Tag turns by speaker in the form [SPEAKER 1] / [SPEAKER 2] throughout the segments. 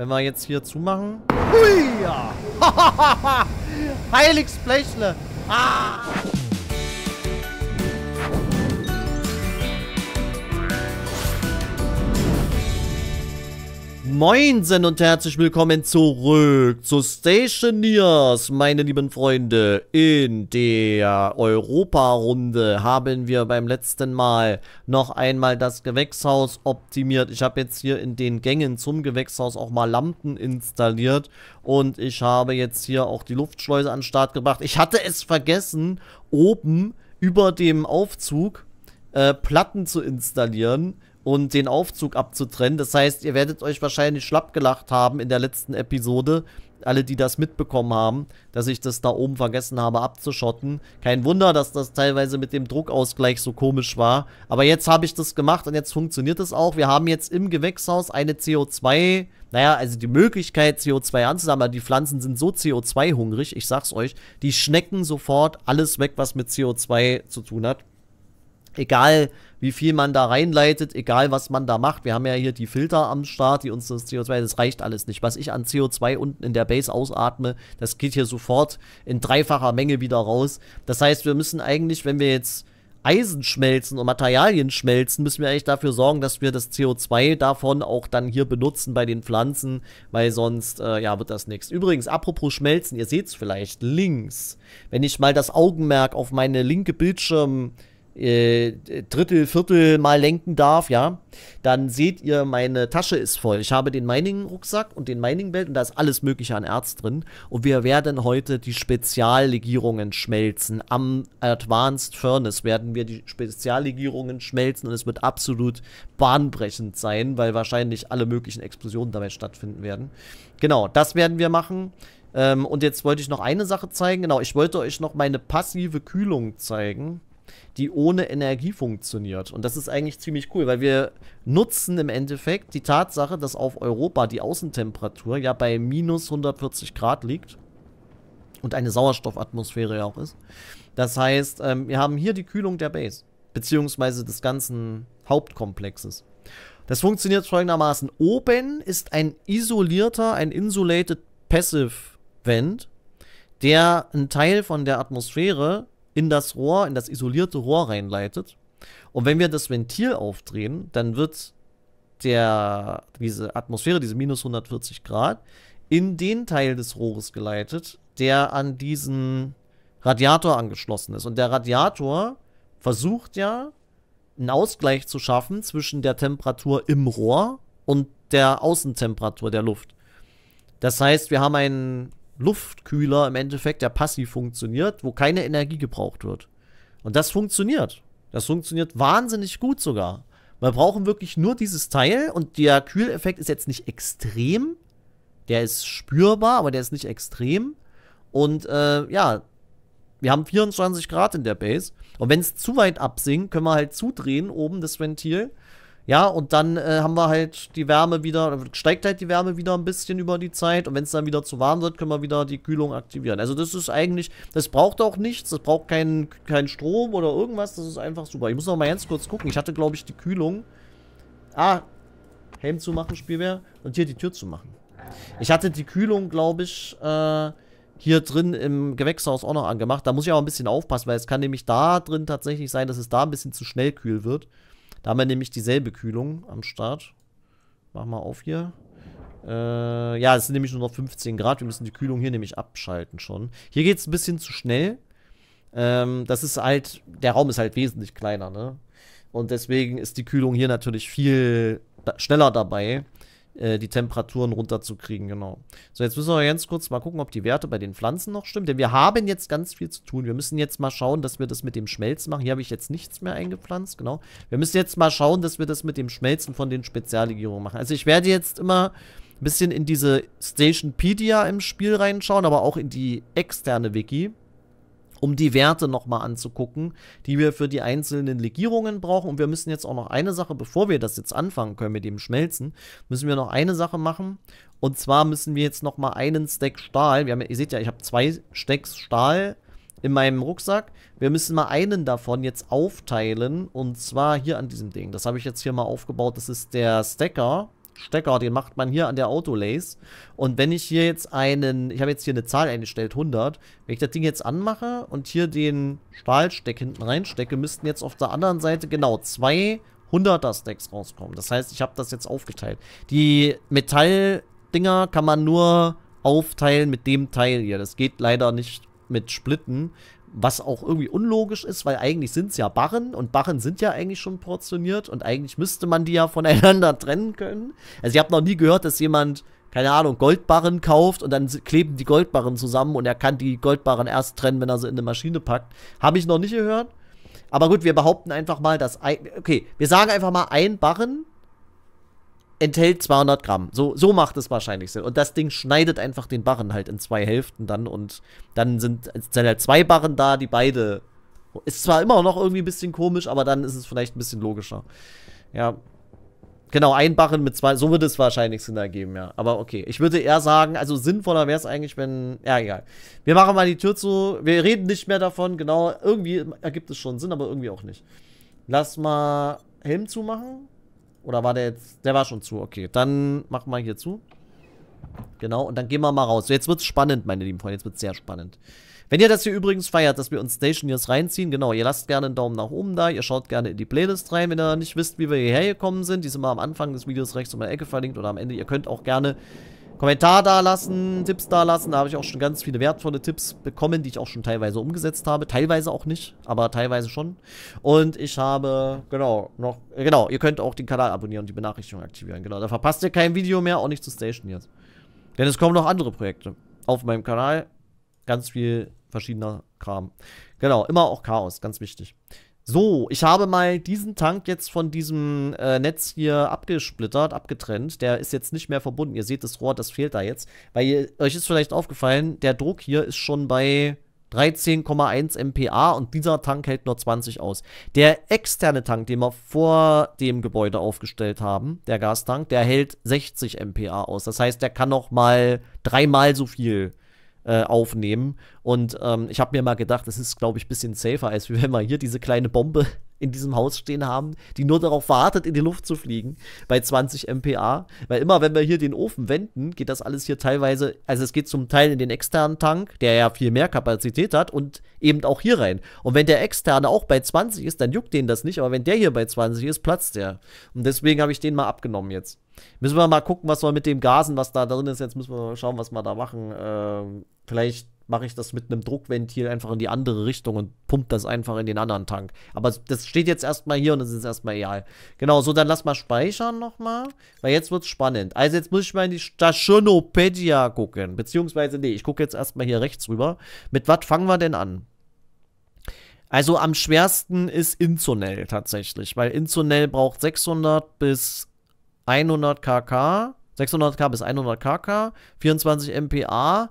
[SPEAKER 1] Wenn wir jetzt hier zumachen. Hui! Heiligsblechle! Ah! Moinsen und herzlich willkommen zurück zu Stationers, meine lieben Freunde. In der Europa-Runde haben wir beim letzten Mal noch einmal das Gewächshaus optimiert. Ich habe jetzt hier in den Gängen zum Gewächshaus auch mal Lampen installiert und ich habe jetzt hier auch die Luftschleuse an den Start gebracht. Ich hatte es vergessen, oben über dem Aufzug äh, Platten zu installieren und den Aufzug abzutrennen. Das heißt, ihr werdet euch wahrscheinlich schlapp gelacht haben in der letzten Episode, alle, die das mitbekommen haben, dass ich das da oben vergessen habe abzuschotten. Kein Wunder, dass das teilweise mit dem Druckausgleich so komisch war. Aber jetzt habe ich das gemacht und jetzt funktioniert das auch. Wir haben jetzt im Gewächshaus eine CO2, naja, also die Möglichkeit, CO2 anzusammeln. Aber die Pflanzen sind so CO2-hungrig, ich sag's euch. Die schnecken sofort alles weg, was mit CO2 zu tun hat egal wie viel man da reinleitet, egal was man da macht. Wir haben ja hier die Filter am Start, die uns das CO2, das reicht alles nicht. Was ich an CO2 unten in der Base ausatme, das geht hier sofort in dreifacher Menge wieder raus. Das heißt, wir müssen eigentlich, wenn wir jetzt Eisen schmelzen und Materialien schmelzen, müssen wir eigentlich dafür sorgen, dass wir das CO2 davon auch dann hier benutzen bei den Pflanzen, weil sonst, äh, ja, wird das nichts. Übrigens, apropos Schmelzen, ihr seht es vielleicht links, wenn ich mal das Augenmerk auf meine linke Bildschirm- äh, Drittel, Viertel mal lenken darf, ja, dann seht ihr, meine Tasche ist voll. Ich habe den Mining-Rucksack und den Mining-Belt und da ist alles Mögliche an Erz drin. Und wir werden heute die Speziallegierungen schmelzen. Am Advanced Furnace werden wir die Speziallegierungen schmelzen und es wird absolut bahnbrechend sein, weil wahrscheinlich alle möglichen Explosionen dabei stattfinden werden. Genau, das werden wir machen. Ähm, und jetzt wollte ich noch eine Sache zeigen. Genau, ich wollte euch noch meine passive Kühlung zeigen die ohne Energie funktioniert. Und das ist eigentlich ziemlich cool, weil wir nutzen im Endeffekt die Tatsache, dass auf Europa die Außentemperatur ja bei minus 140 Grad liegt und eine Sauerstoffatmosphäre ja auch ist. Das heißt, ähm, wir haben hier die Kühlung der Base, beziehungsweise des ganzen Hauptkomplexes. Das funktioniert folgendermaßen. Oben ist ein isolierter, ein insulated Passive Vent, der einen Teil von der Atmosphäre in das Rohr, in das isolierte Rohr reinleitet. Und wenn wir das Ventil aufdrehen, dann wird der, diese Atmosphäre, diese minus 140 Grad, in den Teil des Rohres geleitet, der an diesen Radiator angeschlossen ist. Und der Radiator versucht ja, einen Ausgleich zu schaffen zwischen der Temperatur im Rohr und der Außentemperatur der Luft. Das heißt, wir haben einen Luftkühler im Endeffekt, der passiv funktioniert, wo keine Energie gebraucht wird. Und das funktioniert. Das funktioniert wahnsinnig gut sogar. Wir brauchen wirklich nur dieses Teil und der Kühleffekt ist jetzt nicht extrem. Der ist spürbar, aber der ist nicht extrem. Und äh, ja, wir haben 24 Grad in der Base. Und wenn es zu weit absinkt, können wir halt zudrehen oben das Ventil ja, und dann äh, haben wir halt die Wärme wieder, steigt halt die Wärme wieder ein bisschen über die Zeit. Und wenn es dann wieder zu warm wird, können wir wieder die Kühlung aktivieren. Also das ist eigentlich, das braucht auch nichts. Das braucht keinen kein Strom oder irgendwas. Das ist einfach super. Ich muss noch mal ganz kurz gucken. Ich hatte, glaube ich, die Kühlung. Ah, Helm zu machen, Spielwehr. Und hier die Tür zu machen. Ich hatte die Kühlung, glaube ich, äh, hier drin im Gewächshaus auch noch angemacht. Da muss ich aber ein bisschen aufpassen, weil es kann nämlich da drin tatsächlich sein, dass es da ein bisschen zu schnell kühl wird. Da haben wir nämlich dieselbe Kühlung am Start. Mach mal auf hier. Äh, ja, es sind nämlich nur noch 15 Grad. Wir müssen die Kühlung hier nämlich abschalten schon. Hier geht es ein bisschen zu schnell. Ähm, das ist halt, der Raum ist halt wesentlich kleiner, ne? Und deswegen ist die Kühlung hier natürlich viel schneller dabei. Äh, die Temperaturen runterzukriegen, genau. So, jetzt müssen wir ganz kurz mal gucken, ob die Werte bei den Pflanzen noch stimmen, denn wir haben jetzt ganz viel zu tun. Wir müssen jetzt mal schauen, dass wir das mit dem Schmelz machen. Hier habe ich jetzt nichts mehr eingepflanzt, genau. Wir müssen jetzt mal schauen, dass wir das mit dem Schmelzen von den Speziallegierungen machen. Also ich werde jetzt immer ein bisschen in diese Stationpedia im Spiel reinschauen, aber auch in die externe Wiki um die Werte nochmal anzugucken, die wir für die einzelnen Legierungen brauchen. Und wir müssen jetzt auch noch eine Sache, bevor wir das jetzt anfangen können mit dem Schmelzen, müssen wir noch eine Sache machen. Und zwar müssen wir jetzt nochmal einen Stack Stahl, wir haben, ihr seht ja, ich habe zwei Stacks Stahl in meinem Rucksack. Wir müssen mal einen davon jetzt aufteilen. Und zwar hier an diesem Ding. Das habe ich jetzt hier mal aufgebaut. Das ist der Stacker. Stecker, den macht man hier an der Autolace. Und wenn ich hier jetzt einen, ich habe jetzt hier eine Zahl eingestellt, 100. Wenn ich das Ding jetzt anmache und hier den Stahlsteck hinten reinstecke, müssten jetzt auf der anderen Seite genau zwei 100er Stacks rauskommen. Das heißt, ich habe das jetzt aufgeteilt. Die Metalldinger kann man nur aufteilen mit dem Teil hier. Das geht leider nicht mit Splitten, was auch irgendwie unlogisch ist, weil eigentlich sind es ja Barren und Barren sind ja eigentlich schon portioniert und eigentlich müsste man die ja voneinander trennen können. Also ich habe noch nie gehört, dass jemand, keine Ahnung, Goldbarren kauft und dann kleben die Goldbarren zusammen und er kann die Goldbarren erst trennen, wenn er sie in eine Maschine packt. Habe ich noch nicht gehört. Aber gut, wir behaupten einfach mal, dass ein, okay, wir sagen einfach mal, ein Barren enthält 200 Gramm. So, so macht es wahrscheinlich Sinn. Und das Ding schneidet einfach den Barren halt in zwei Hälften dann und dann sind, sind halt zwei Barren da, die beide. Ist zwar immer noch irgendwie ein bisschen komisch, aber dann ist es vielleicht ein bisschen logischer. Ja. Genau, ein Barren mit zwei, so würde es wahrscheinlich Sinn ergeben, ja. Aber okay, ich würde eher sagen, also sinnvoller wäre es eigentlich, wenn, ja, egal. Wir machen mal die Tür zu, wir reden nicht mehr davon, genau, irgendwie ergibt es schon Sinn, aber irgendwie auch nicht. Lass mal Helm zumachen. Oder war der jetzt... Der war schon zu, okay. Dann machen wir hier zu. Genau, und dann gehen wir mal raus. So, jetzt wird's spannend, meine lieben Freunde. Jetzt wird's sehr spannend. Wenn ihr das hier übrigens feiert, dass wir uns Stationers reinziehen, genau, ihr lasst gerne einen Daumen nach oben da, ihr schaut gerne in die Playlist rein, wenn ihr nicht wisst, wie wir hierher gekommen sind. Die sind mal am Anfang des Videos rechts um der Ecke verlinkt oder am Ende. Ihr könnt auch gerne Kommentar da lassen, Tipps da lassen. Da habe ich auch schon ganz viele wertvolle Tipps bekommen, die ich auch schon teilweise umgesetzt habe. Teilweise auch nicht, aber teilweise schon. Und ich habe, genau, noch, genau, ihr könnt auch den Kanal abonnieren und die Benachrichtigung aktivieren. Genau, da verpasst ihr kein Video mehr, auch nicht zu Station jetzt. Denn es kommen noch andere Projekte auf meinem Kanal. Ganz viel verschiedener Kram. Genau, immer auch Chaos, ganz wichtig. So, ich habe mal diesen Tank jetzt von diesem äh, Netz hier abgesplittert, abgetrennt. Der ist jetzt nicht mehr verbunden. Ihr seht das Rohr, das fehlt da jetzt. Weil ihr, euch ist vielleicht aufgefallen, der Druck hier ist schon bei 13,1 MPa und dieser Tank hält nur 20 aus. Der externe Tank, den wir vor dem Gebäude aufgestellt haben, der Gastank, der hält 60 MPa aus. Das heißt, der kann noch mal dreimal so viel äh, aufnehmen. Und ähm, ich habe mir mal gedacht, das ist, glaube ich, ein bisschen safer, als wenn man hier diese kleine Bombe in diesem Haus stehen haben, die nur darauf wartet, in die Luft zu fliegen bei 20 MPA. Weil immer, wenn wir hier den Ofen wenden, geht das alles hier teilweise, also es geht zum Teil in den externen Tank, der ja viel mehr Kapazität hat und eben auch hier rein. Und wenn der externe auch bei 20 ist, dann juckt den das nicht, aber wenn der hier bei 20 ist, platzt der. Und deswegen habe ich den mal abgenommen jetzt. Müssen wir mal gucken, was wir mit dem Gasen, was da drin ist, jetzt müssen wir mal schauen, was wir da machen. Ähm, vielleicht mache ich das mit einem Druckventil einfach in die andere Richtung und pumpt das einfach in den anderen Tank. Aber das steht jetzt erstmal hier und das ist erstmal egal. Genau, so, dann lass mal speichern nochmal, weil jetzt wird es spannend. Also jetzt muss ich mal in die Stationopedia gucken, beziehungsweise, nee, ich gucke jetzt erstmal hier rechts rüber. Mit was fangen wir denn an? Also am schwersten ist Inzonell tatsächlich, weil Inzonell braucht 600 bis 100 kk, 600k bis 100 kk, 24 mpa,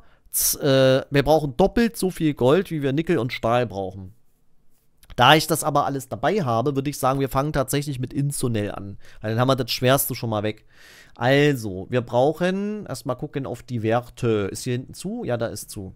[SPEAKER 1] äh, wir brauchen doppelt so viel Gold, wie wir Nickel und Stahl brauchen. Da ich das aber alles dabei habe, würde ich sagen, wir fangen tatsächlich mit Insonell an. Weil dann haben wir das Schwerste schon mal weg. Also, wir brauchen erstmal gucken auf die Werte. Ist hier hinten zu? Ja, da ist zu.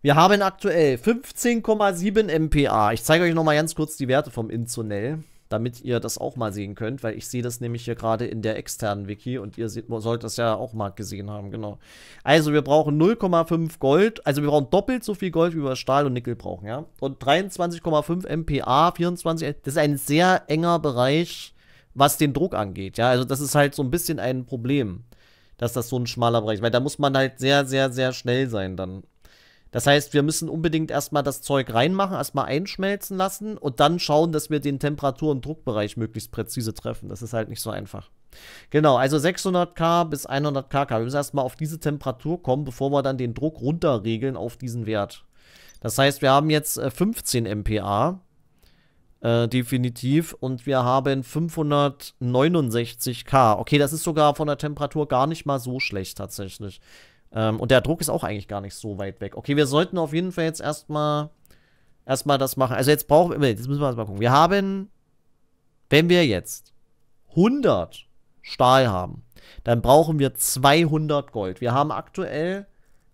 [SPEAKER 1] Wir haben aktuell 15,7 MPA. Ich zeige euch nochmal ganz kurz die Werte vom Insonell damit ihr das auch mal sehen könnt, weil ich sehe das nämlich hier gerade in der externen Wiki und ihr seht, sollt das ja auch mal gesehen haben, genau. Also wir brauchen 0,5 Gold, also wir brauchen doppelt so viel Gold, wie wir Stahl und Nickel brauchen, ja. Und 23,5 MPA, 24, das ist ein sehr enger Bereich, was den Druck angeht, ja. Also das ist halt so ein bisschen ein Problem, dass das so ein schmaler Bereich ist, weil da muss man halt sehr, sehr, sehr schnell sein dann. Das heißt, wir müssen unbedingt erstmal das Zeug reinmachen, erstmal einschmelzen lassen und dann schauen, dass wir den Temperatur- und Druckbereich möglichst präzise treffen. Das ist halt nicht so einfach. Genau, also 600k bis 100k. Wir müssen erstmal auf diese Temperatur kommen, bevor wir dann den Druck runterregeln auf diesen Wert. Das heißt, wir haben jetzt 15 äh, MPa. Äh, definitiv. Und wir haben 569k. Okay, das ist sogar von der Temperatur gar nicht mal so schlecht tatsächlich. Ähm, und der Druck ist auch eigentlich gar nicht so weit weg. Okay, wir sollten auf jeden Fall jetzt erstmal erstmal das machen. Also jetzt brauchen wir, jetzt müssen wir erstmal gucken. Wir haben, wenn wir jetzt 100 Stahl haben, dann brauchen wir 200 Gold. Wir haben aktuell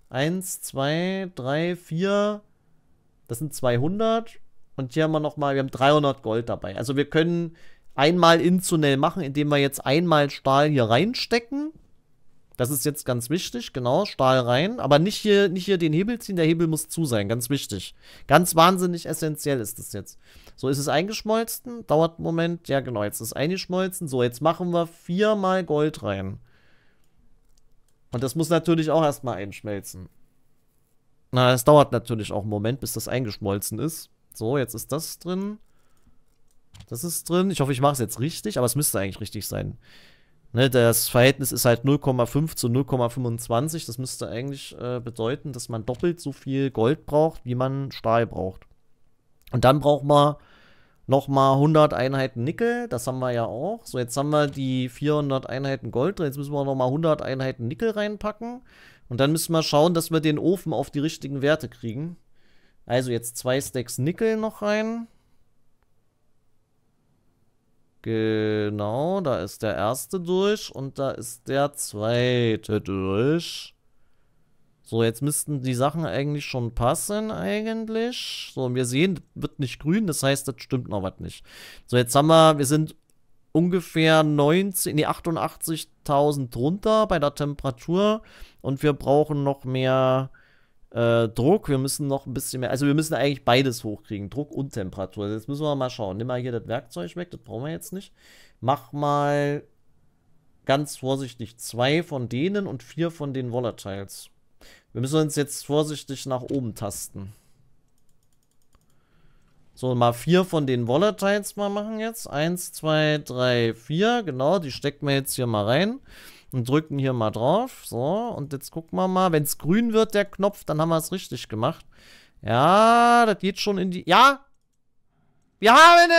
[SPEAKER 1] 1, 2, 3, 4, das sind 200 und hier haben wir nochmal, wir haben 300 Gold dabei. Also wir können einmal Inzunell machen, indem wir jetzt einmal Stahl hier reinstecken das ist jetzt ganz wichtig, genau, Stahl rein. Aber nicht hier, nicht hier den Hebel ziehen, der Hebel muss zu sein, ganz wichtig. Ganz wahnsinnig essentiell ist das jetzt. So, ist es eingeschmolzen? Dauert einen Moment. Ja, genau, jetzt ist es eingeschmolzen. So, jetzt machen wir viermal Gold rein. Und das muss natürlich auch erstmal einschmelzen. Na, es dauert natürlich auch einen Moment, bis das eingeschmolzen ist. So, jetzt ist das drin. Das ist drin. Ich hoffe, ich mache es jetzt richtig, aber es müsste eigentlich richtig sein. Ne, das Verhältnis ist halt 0,5 zu 0,25. Das müsste eigentlich äh, bedeuten, dass man doppelt so viel Gold braucht, wie man Stahl braucht. Und dann braucht man nochmal 100 Einheiten Nickel. Das haben wir ja auch. So, jetzt haben wir die 400 Einheiten Gold drin. Jetzt müssen wir nochmal 100 Einheiten Nickel reinpacken. Und dann müssen wir schauen, dass wir den Ofen auf die richtigen Werte kriegen. Also jetzt zwei Stacks Nickel noch rein. Genau, da ist der erste durch und da ist der zweite durch. So, jetzt müssten die Sachen eigentlich schon passen, eigentlich. So, wir sehen, wird nicht grün, das heißt, das stimmt noch was nicht. So, jetzt haben wir, wir sind ungefähr 19, nee, 88.000 drunter bei der Temperatur und wir brauchen noch mehr äh, Druck, wir müssen noch ein bisschen mehr, also wir müssen eigentlich beides hochkriegen, Druck und Temperatur. Also jetzt müssen wir mal schauen. Nimm mal hier das Werkzeug weg, das brauchen wir jetzt nicht. Mach mal ganz vorsichtig zwei von denen und vier von den Volatiles. Wir müssen uns jetzt vorsichtig nach oben tasten. So, mal vier von den Volatiles mal machen jetzt. Eins, zwei, drei, vier. Genau, die stecken wir jetzt hier mal rein und drücken hier mal drauf. So, und jetzt gucken wir mal. Wenn es grün wird, der Knopf, dann haben wir es richtig gemacht. Ja, das geht schon in die... Ja! Wir haben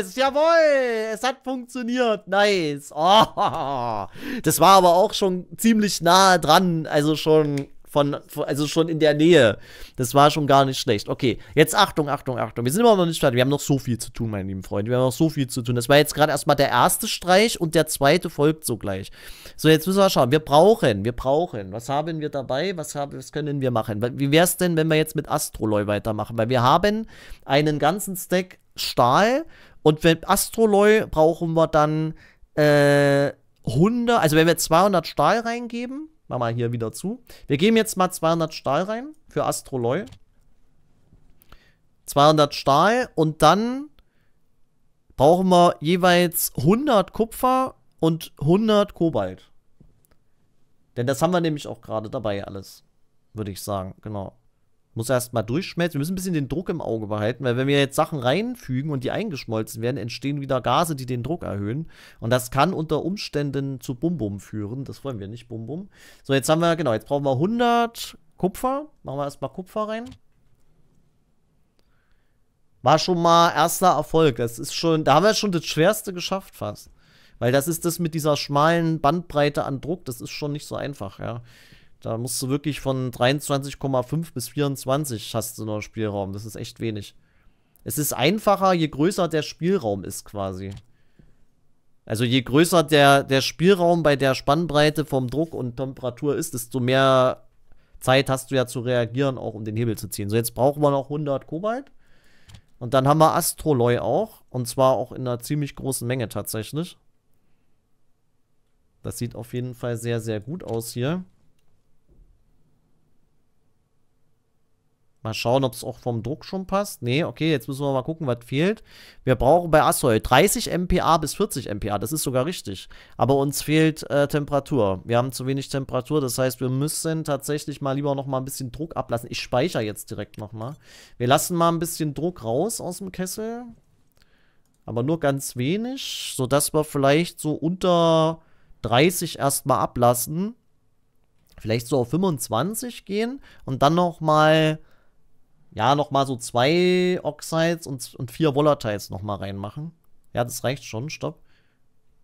[SPEAKER 1] es! Jawohl! Es hat funktioniert. Nice. Oh, das war aber auch schon ziemlich nah dran. Also schon von, von, also schon in der Nähe. Das war schon gar nicht schlecht. Okay, jetzt Achtung, Achtung, Achtung. Wir sind immer noch nicht fertig. Wir haben noch so viel zu tun, meine lieben Freunde. Wir haben noch so viel zu tun. Das war jetzt gerade erstmal der erste Streich und der zweite folgt sogleich. So, jetzt müssen wir schauen. Wir brauchen, wir brauchen. Was haben wir dabei? Was, haben, was können wir machen? Wie wäre es denn, wenn wir jetzt mit Astroloy weitermachen? Weil wir haben einen ganzen Stack Stahl und mit Astroloy brauchen wir dann äh, 100, also wenn wir 200 Stahl reingeben, Mach mal hier wieder zu. Wir geben jetzt mal 200 Stahl rein für Astroloy. 200 Stahl und dann brauchen wir jeweils 100 Kupfer und 100 Kobalt. Denn das haben wir nämlich auch gerade dabei alles, würde ich sagen, genau. Muss erstmal durchschmelzen. Wir müssen ein bisschen den Druck im Auge behalten, weil wenn wir jetzt Sachen reinfügen und die eingeschmolzen werden, entstehen wieder Gase, die den Druck erhöhen. Und das kann unter Umständen zu Bum-Bum führen. Das wollen wir nicht, Bum-Bum. So, jetzt haben wir, genau, jetzt brauchen wir 100 Kupfer. Machen wir erstmal Kupfer rein. War schon mal erster Erfolg. Das ist schon, da haben wir schon das Schwerste geschafft fast. Weil das ist das mit dieser schmalen Bandbreite an Druck, das ist schon nicht so einfach, ja. Da musst du wirklich von 23,5 bis 24 hast du noch Spielraum. Das ist echt wenig. Es ist einfacher, je größer der Spielraum ist quasi. Also je größer der, der Spielraum bei der Spannbreite vom Druck und Temperatur ist, desto mehr Zeit hast du ja zu reagieren, auch um den Hebel zu ziehen. So, jetzt brauchen wir noch 100 Kobalt. Und dann haben wir Astroloy auch. Und zwar auch in einer ziemlich großen Menge tatsächlich. Das sieht auf jeden Fall sehr, sehr gut aus hier. Mal schauen, ob es auch vom Druck schon passt. Nee, okay, jetzt müssen wir mal gucken, was fehlt. Wir brauchen bei Assault 30 MPa bis 40 MPa, das ist sogar richtig. Aber uns fehlt äh, Temperatur. Wir haben zu wenig Temperatur, das heißt, wir müssen tatsächlich mal lieber noch mal ein bisschen Druck ablassen. Ich speichere jetzt direkt noch mal. Wir lassen mal ein bisschen Druck raus aus dem Kessel. Aber nur ganz wenig, sodass wir vielleicht so unter 30 erstmal ablassen. Vielleicht so auf 25 gehen und dann noch mal ja, nochmal so zwei Oxides und, und vier Volatiles nochmal reinmachen. Ja, das reicht schon, stopp.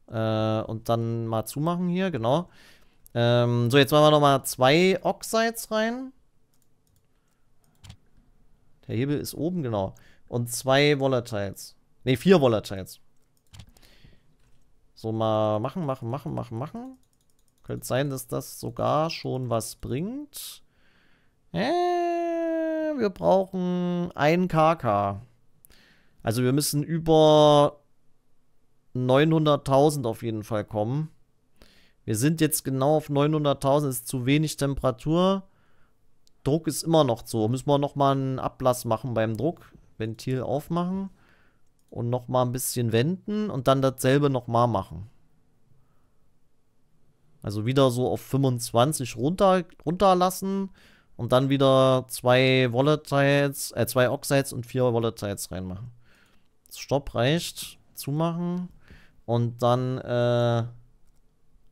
[SPEAKER 1] Äh, und dann mal zumachen hier, genau. Ähm, so, jetzt machen wir nochmal zwei Oxides rein. Der Hebel ist oben, genau. Und zwei Volatiles. Ne, vier Volatiles. So, mal machen, machen, machen, machen, machen. Könnte sein, dass das sogar schon was bringt. Äh, äh, wir brauchen ein KK. Also wir müssen über 900.000 auf jeden Fall kommen. Wir sind jetzt genau auf 900.000, ist zu wenig Temperatur. Druck ist immer noch so. Müssen wir nochmal einen Ablass machen beim Druck. Ventil aufmachen und nochmal ein bisschen wenden und dann dasselbe nochmal machen. Also wieder so auf 25 runter, runterlassen und dann wieder zwei Volatiles, äh, zwei Oxides und vier Volatiles reinmachen. Stopp reicht, zumachen und dann äh,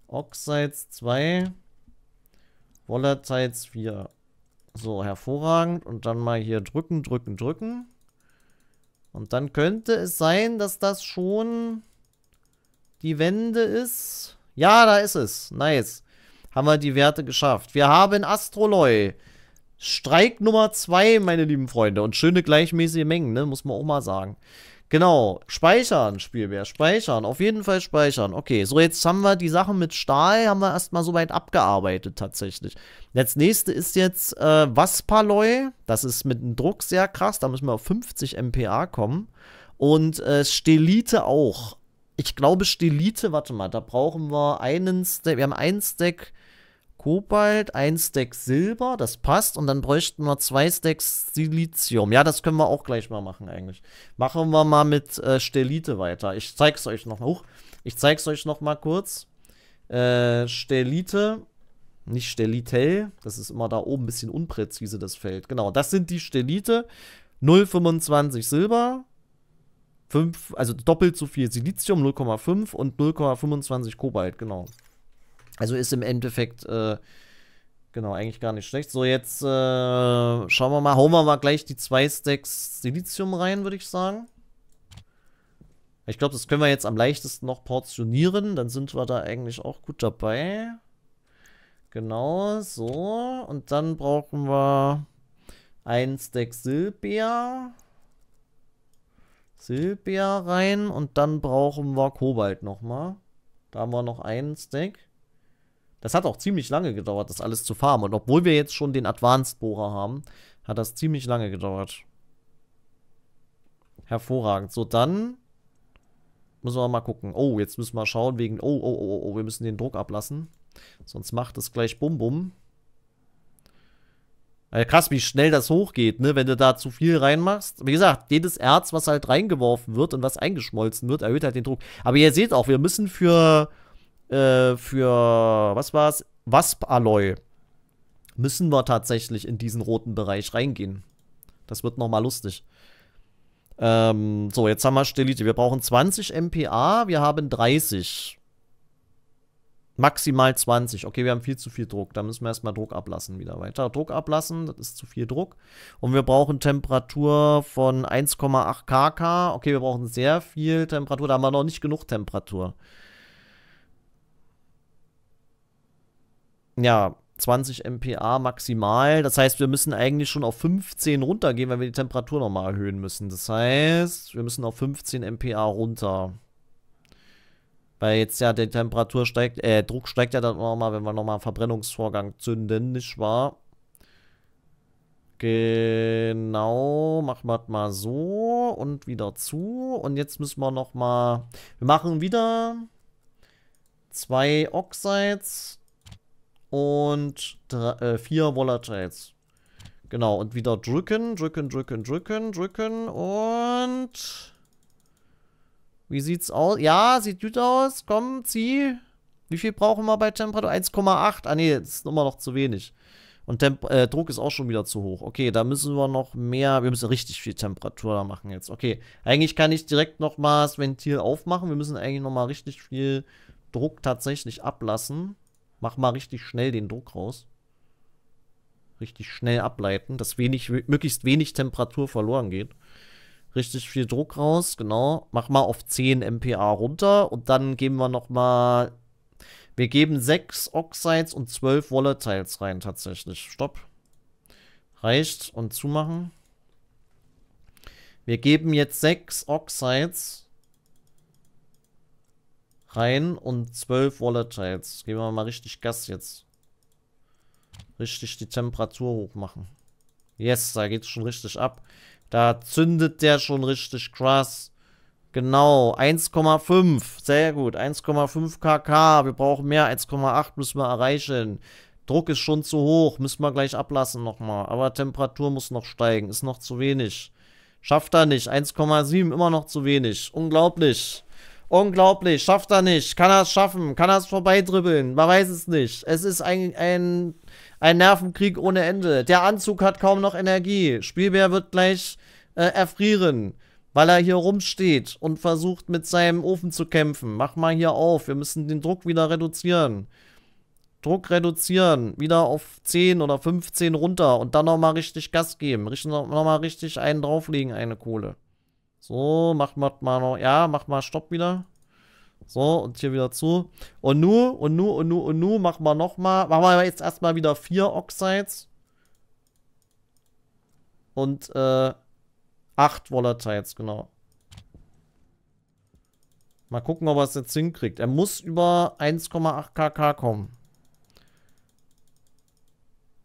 [SPEAKER 1] Oxides 2, Volatiles 4. So, hervorragend. Und dann mal hier drücken, drücken, drücken. Und dann könnte es sein, dass das schon die Wende ist. Ja, da ist es. Nice. Haben wir die Werte geschafft. Wir haben Astroloy. Streik Nummer 2, meine lieben Freunde. Und schöne gleichmäßige Mengen, ne? Muss man auch mal sagen. Genau, speichern, Spielbär, speichern, auf jeden Fall speichern. Okay, so jetzt haben wir die Sachen mit Stahl, haben wir erstmal soweit abgearbeitet tatsächlich. Jetzt nächste ist jetzt äh, Waspaloy, das ist mit dem Druck sehr krass, da müssen wir auf 50 MPA kommen. Und äh, Stelite auch. Ich glaube Stelite, warte mal, da brauchen wir einen Stack, wir haben einen Stack Kobalt, ein Stack Silber, das passt. Und dann bräuchten wir zwei Stacks Silizium. Ja, das können wir auch gleich mal machen eigentlich. Machen wir mal mit äh, Stellite weiter. Ich zeig's euch noch hoch. Ich zeig's euch noch mal kurz. Äh, Stellite, nicht Stellitel. Das ist immer da oben ein bisschen unpräzise, das Feld. Genau, das sind die Stellite. 0,25 Silber, 5, also doppelt so viel Silizium, 0,5 und 0,25 Kobalt, genau. Also ist im Endeffekt, äh, genau, eigentlich gar nicht schlecht. So, jetzt äh, schauen wir mal, hauen wir mal gleich die zwei Stacks Silizium rein, würde ich sagen. Ich glaube, das können wir jetzt am leichtesten noch portionieren. Dann sind wir da eigentlich auch gut dabei. Genau, so. Und dann brauchen wir ein Stack Silbia. Silbia rein. Und dann brauchen wir Kobalt nochmal. Da haben wir noch einen Stack. Das hat auch ziemlich lange gedauert, das alles zu farmen. Und obwohl wir jetzt schon den Advanced-Bohrer haben, hat das ziemlich lange gedauert. Hervorragend. So, dann müssen wir mal gucken. Oh, jetzt müssen wir schauen wegen... Oh, oh, oh, oh, oh wir müssen den Druck ablassen. Sonst macht es gleich Bum-Bum. Also krass, wie schnell das hochgeht, ne? Wenn du da zu viel reinmachst. Wie gesagt, jedes Erz, was halt reingeworfen wird und was eingeschmolzen wird, erhöht halt den Druck. Aber ihr seht auch, wir müssen für äh, für, was war's? Wasp-Alloy müssen wir tatsächlich in diesen roten Bereich reingehen. Das wird nochmal lustig. Ähm, so, jetzt haben wir Stellite. Wir brauchen 20 MPA, wir haben 30. Maximal 20. Okay, wir haben viel zu viel Druck. Da müssen wir erstmal Druck ablassen wieder weiter. Druck ablassen, das ist zu viel Druck. Und wir brauchen Temperatur von 1,8 kK. Okay, wir brauchen sehr viel Temperatur. Da haben wir noch nicht genug Temperatur. ja, 20 MPa maximal. Das heißt, wir müssen eigentlich schon auf 15 runtergehen, weil wir die Temperatur nochmal erhöhen müssen. Das heißt, wir müssen auf 15 MPa runter. Weil jetzt ja die Temperatur steigt, äh, Druck steigt ja dann nochmal, wenn wir nochmal einen Verbrennungsvorgang zünden, nicht wahr? Genau, machen wir das mal so und wieder zu. Und jetzt müssen wir nochmal, wir machen wieder zwei Oxides, und drei, äh, vier Volatiles. Genau, und wieder drücken, drücken, drücken, drücken, drücken und... Wie sieht's aus? Ja, sieht gut aus. Komm, zieh. Wie viel brauchen wir bei Temperatur? 1,8. Ah nee, ist immer noch zu wenig. Und Temp äh, Druck ist auch schon wieder zu hoch. Okay, da müssen wir noch mehr, wir müssen richtig viel Temperatur da machen jetzt. Okay, eigentlich kann ich direkt nochmal das Ventil aufmachen. Wir müssen eigentlich nochmal richtig viel Druck tatsächlich ablassen. Mach mal richtig schnell den Druck raus. Richtig schnell ableiten, dass wenig, möglichst wenig Temperatur verloren geht. Richtig viel Druck raus, genau. Mach mal auf 10 MPa runter und dann geben wir nochmal. Wir geben 6 Oxides und 12 Volatiles rein tatsächlich. Stopp. Reicht und zumachen. Wir geben jetzt 6 Oxides rein und 12 Volatiles. Geben wir mal richtig Gas jetzt. Richtig die Temperatur hoch machen. Yes, da geht es schon richtig ab. Da zündet der schon richtig krass. Genau, 1,5. Sehr gut, 1,5 kk. Wir brauchen mehr, 1,8 müssen wir erreichen. Druck ist schon zu hoch, müssen wir gleich ablassen nochmal. Aber Temperatur muss noch steigen, ist noch zu wenig. Schafft er nicht, 1,7 immer noch zu wenig. Unglaublich. Unglaublich, schafft er nicht, kann er es schaffen, kann er es vorbeidribbeln, man weiß es nicht. Es ist ein, ein, ein Nervenkrieg ohne Ende. Der Anzug hat kaum noch Energie. Spielbär wird gleich äh, erfrieren, weil er hier rumsteht und versucht mit seinem Ofen zu kämpfen. Mach mal hier auf, wir müssen den Druck wieder reduzieren. Druck reduzieren, wieder auf 10 oder 15 runter und dann nochmal richtig Gas geben, nochmal richtig einen drauflegen, eine Kohle. So, macht mal noch. Ja, mach mal Stopp wieder. So, und hier wieder zu. Und nu, und nu, und nu, und nu, machen wir nochmal. Machen wir jetzt erstmal wieder vier Oxides. Und, äh, acht Volatiles, genau. Mal gucken, ob er es jetzt hinkriegt. Er muss über 1,8 kk kommen.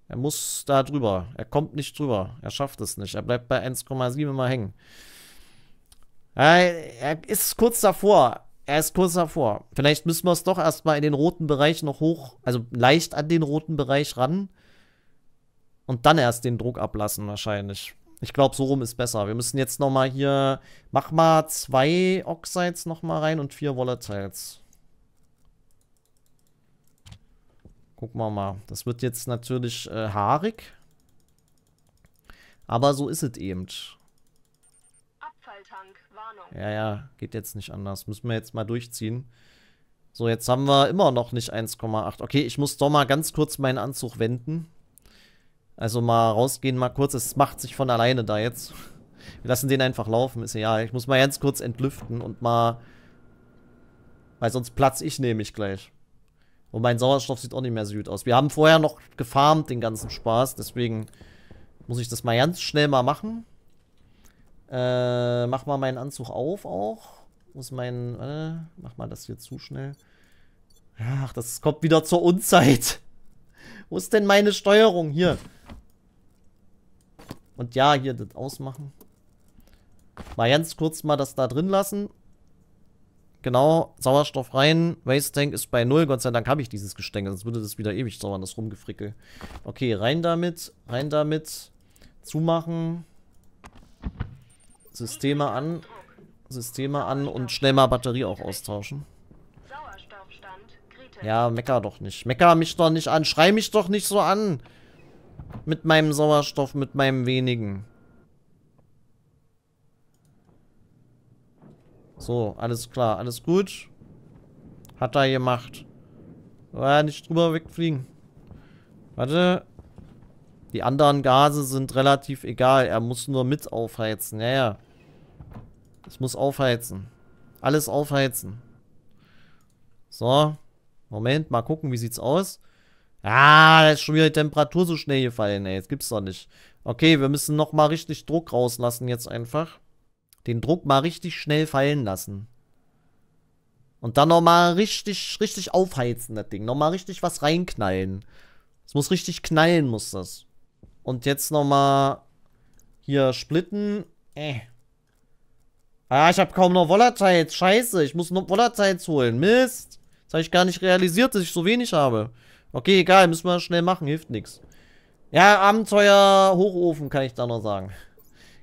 [SPEAKER 1] Er muss da drüber. Er kommt nicht drüber. Er schafft es nicht. Er bleibt bei 1,7 immer hängen. Er ist kurz davor. Er ist kurz davor. Vielleicht müssen wir es doch erstmal in den roten Bereich noch hoch, also leicht an den roten Bereich ran. Und dann erst den Druck ablassen wahrscheinlich. Ich glaube, so rum ist besser. Wir müssen jetzt nochmal hier, mach mal zwei Oxides nochmal rein und vier Volatiles. Gucken wir mal. Das wird jetzt natürlich äh, haarig. Aber so ist es eben. Ahnung. Ja, ja, geht jetzt nicht anders. Müssen wir jetzt mal durchziehen. So, jetzt haben wir immer noch nicht 1,8. Okay, ich muss doch mal ganz kurz meinen Anzug wenden. Also mal rausgehen, mal kurz. Es macht sich von alleine da jetzt. Wir lassen den einfach laufen, ist ja. Ich muss mal ganz kurz entlüften und mal... Weil sonst platz ich nämlich gleich. Und mein Sauerstoff sieht auch nicht mehr süd aus. Wir haben vorher noch gefarmt den ganzen Spaß, deswegen muss ich das mal ganz schnell mal machen. Äh, mach mal meinen Anzug auf auch. Muss mein. Äh, mach mal das hier zu schnell. Ach, das kommt wieder zur Unzeit. Wo ist denn meine Steuerung? Hier. Und ja, hier das ausmachen. Mal ganz kurz mal das da drin lassen. Genau, Sauerstoff rein. Waste Tank ist bei null. Gott sei Dank habe ich dieses Gestänge, sonst würde das wieder ewig dauern, das Rumgefrickel. Okay, rein damit, rein damit. Zumachen. Systeme an. Systeme an und schnell mal Batterie auch austauschen. Ja, mecker doch nicht. Mecker mich doch nicht an. Schrei mich doch nicht so an. Mit meinem Sauerstoff, mit meinem wenigen. So, alles klar. Alles gut. Hat er gemacht. Ah, nicht drüber wegfliegen. Warte. Die anderen Gase sind relativ egal. Er muss nur mit aufheizen. Ja, ja. Es muss aufheizen. Alles aufheizen. So. Moment, mal gucken, wie sieht's aus. Ah, da ist schon wieder die Temperatur so schnell gefallen, ey. Das gibt's doch nicht. Okay, wir müssen nochmal richtig Druck rauslassen jetzt einfach. Den Druck mal richtig schnell fallen lassen. Und dann nochmal richtig, richtig aufheizen, das Ding. Nochmal richtig was reinknallen. Es muss richtig knallen, muss das. Und jetzt nochmal hier splitten. Äh. Ah, ich habe kaum noch Volatiles. Scheiße, ich muss noch Volatiles holen. Mist. Das habe ich gar nicht realisiert, dass ich so wenig habe. Okay, egal, müssen wir schnell machen. Hilft nichts. Ja, Abenteuer Hochofen kann ich da noch sagen.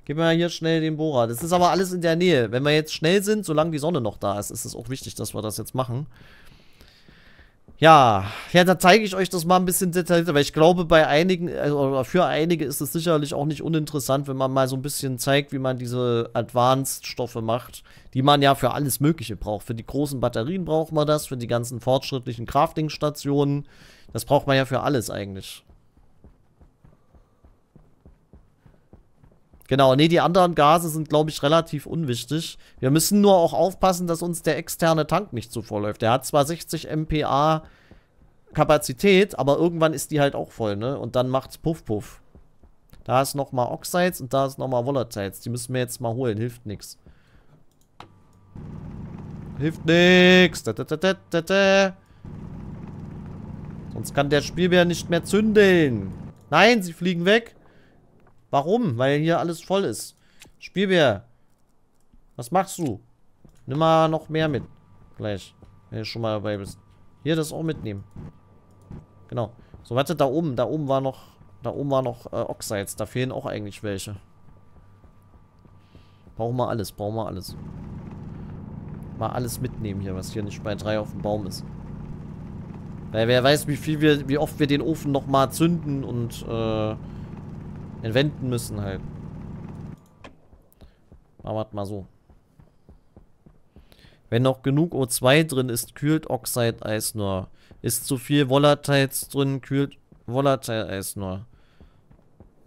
[SPEAKER 1] Gib mir hier schnell den Bohrer. Das ist aber alles in der Nähe. Wenn wir jetzt schnell sind, solange die Sonne noch da ist, ist es auch wichtig, dass wir das jetzt machen. Ja, ja, da zeige ich euch das mal ein bisschen detaillierter, weil ich glaube, bei einigen, also für einige ist es sicherlich auch nicht uninteressant, wenn man mal so ein bisschen zeigt, wie man diese Advanced-Stoffe macht, die man ja für alles Mögliche braucht. Für die großen Batterien braucht man das, für die ganzen fortschrittlichen Crafting-Stationen. Das braucht man ja für alles eigentlich. Genau, nee, die anderen Gase sind, glaube ich, relativ unwichtig. Wir müssen nur auch aufpassen, dass uns der externe Tank nicht zu voll läuft. Der hat zwar 60 MPA Kapazität, aber irgendwann ist die halt auch voll, ne? Und dann macht's Puff Puff. Da ist nochmal Oxides und da ist nochmal Volatiles. Die müssen wir jetzt mal holen, hilft nix. Hilft nix. Da, Da, da, da, da, da. Sonst kann der Spielbär nicht mehr zündeln. Nein, sie fliegen weg. Warum? Weil hier alles voll ist. Spielbär. Was machst du? Nimm mal noch mehr mit. Gleich. Wenn du schon mal dabei bist. Hier das auch mitnehmen. Genau. So, warte, da oben. Da oben war noch. Da oben war noch äh, Oxides. Da fehlen auch eigentlich welche. Brauchen wir alles. Brauchen wir alles. Mal alles mitnehmen hier, was hier nicht bei drei auf dem Baum ist. Weil wer weiß, wie viel wir, wie oft wir den Ofen nochmal zünden und äh, entwenden müssen halt. Machen wir mal so. Wenn noch genug O2 drin ist, kühlt Oxide-Eis nur. Ist zu viel Volatiles drin, kühlt Volatile-Eis nur.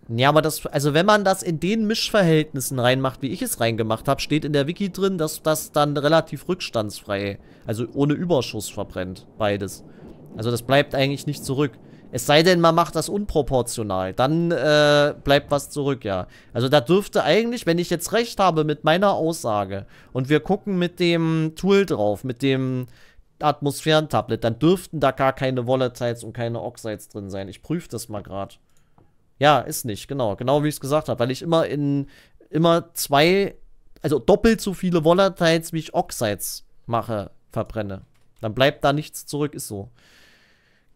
[SPEAKER 1] Ja, aber das, also wenn man das in den Mischverhältnissen reinmacht, wie ich es reingemacht habe, steht in der Wiki drin, dass das dann relativ rückstandsfrei, also ohne Überschuss verbrennt, beides. Also das bleibt eigentlich nicht zurück. Es sei denn, man macht das unproportional. Dann äh, bleibt was zurück, ja. Also da dürfte eigentlich, wenn ich jetzt recht habe mit meiner Aussage und wir gucken mit dem Tool drauf, mit dem Atmosphärentablet, dann dürften da gar keine Volatiles und keine Oxides drin sein. Ich prüfe das mal gerade. Ja, ist nicht, genau. Genau wie ich es gesagt habe, weil ich immer in immer zwei, also doppelt so viele Volatiles, wie ich Oxides mache, verbrenne. Dann bleibt da nichts zurück, ist so.